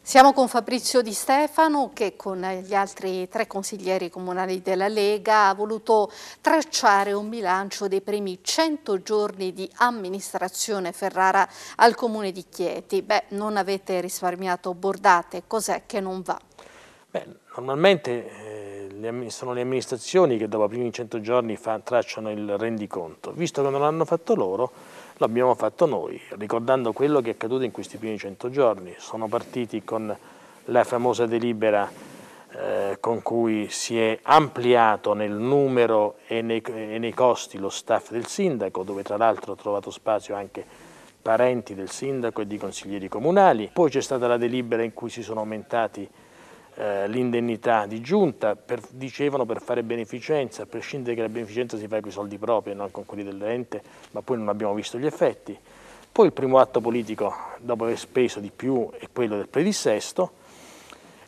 Siamo con Fabrizio Di Stefano che con gli altri tre consiglieri comunali della Lega ha voluto tracciare un bilancio dei primi 100 giorni di amministrazione Ferrara al comune di Chieti. Beh, non avete risparmiato bordate, cos'è che non va? Beh, normalmente eh, sono le amministrazioni che dopo i primi 100 giorni fa, tracciano il rendiconto. Visto che non l'hanno fatto loro, l'abbiamo fatto noi, ricordando quello che è accaduto in questi primi 100 giorni. Sono partiti con la famosa delibera eh, con cui si è ampliato nel numero e nei, e nei costi lo staff del sindaco, dove tra l'altro ho trovato spazio anche parenti del sindaco e di consiglieri comunali. Poi c'è stata la delibera in cui si sono aumentati eh, l'indennità di giunta, per, dicevano per fare beneficenza, a prescindere che la beneficenza si fa con i soldi propri e non con quelli dell'ente, ma poi non abbiamo visto gli effetti. Poi il primo atto politico, dopo aver speso di più, è quello del predissesto,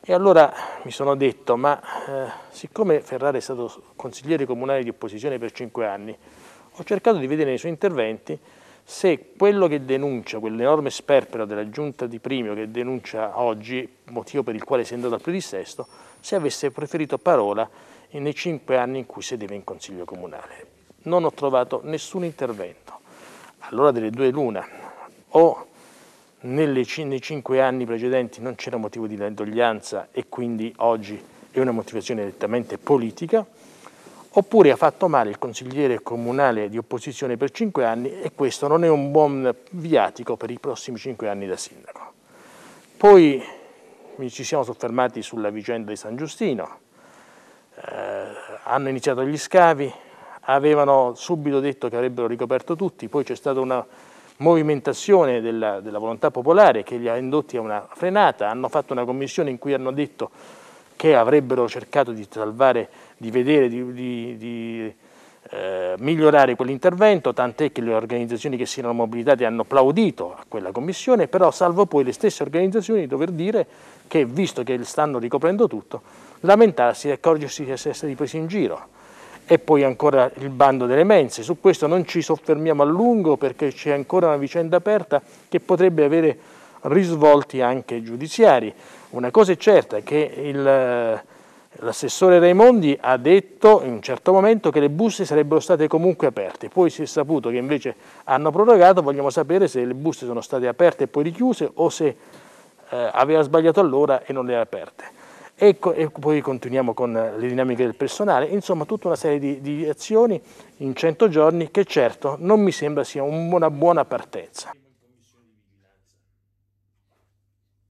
e allora mi sono detto, ma eh, siccome Ferrari è stato consigliere comunale di opposizione per cinque anni, ho cercato di vedere nei suoi interventi se quello che denuncia, quell'enorme sperpero della giunta di Primio che denuncia oggi, motivo per il quale si è andato al predissesto, se avesse preferito parola nei cinque anni in cui sedeva in Consiglio Comunale. Non ho trovato nessun intervento. Allora delle due luna, o nelle, nei cinque anni precedenti non c'era motivo di doglianza e quindi oggi è una motivazione nettamente politica, oppure ha fatto male il consigliere comunale di opposizione per cinque anni e questo non è un buon viatico per i prossimi cinque anni da sindaco. Poi ci siamo soffermati sulla vicenda di San Giustino, eh, hanno iniziato gli scavi, avevano subito detto che avrebbero ricoperto tutti, poi c'è stata una movimentazione della, della volontà popolare che li ha indotti a una frenata, hanno fatto una commissione in cui hanno detto che avrebbero cercato di salvare, di vedere, di, di, di eh, migliorare quell'intervento, tant'è che le organizzazioni che si erano mobilitate hanno applaudito a quella commissione, però salvo poi le stesse organizzazioni dover dire che, visto che stanno ricoprendo tutto, lamentarsi e accorgersi di essere presi in giro. E poi ancora il bando delle mense, su questo non ci soffermiamo a lungo perché c'è ancora una vicenda aperta che potrebbe avere risvolti anche giudiziari. Una cosa è certa è che eh, l'assessore Raimondi ha detto in un certo momento che le buste sarebbero state comunque aperte, poi si è saputo che invece hanno prorogato, vogliamo sapere se le buste sono state aperte e poi richiuse o se eh, aveva sbagliato allora e non le ha aperte. E, ecco, e, poi continuiamo con le dinamiche del personale, insomma tutta una serie di, di azioni in 100 giorni che certo non mi sembra sia una buona partenza.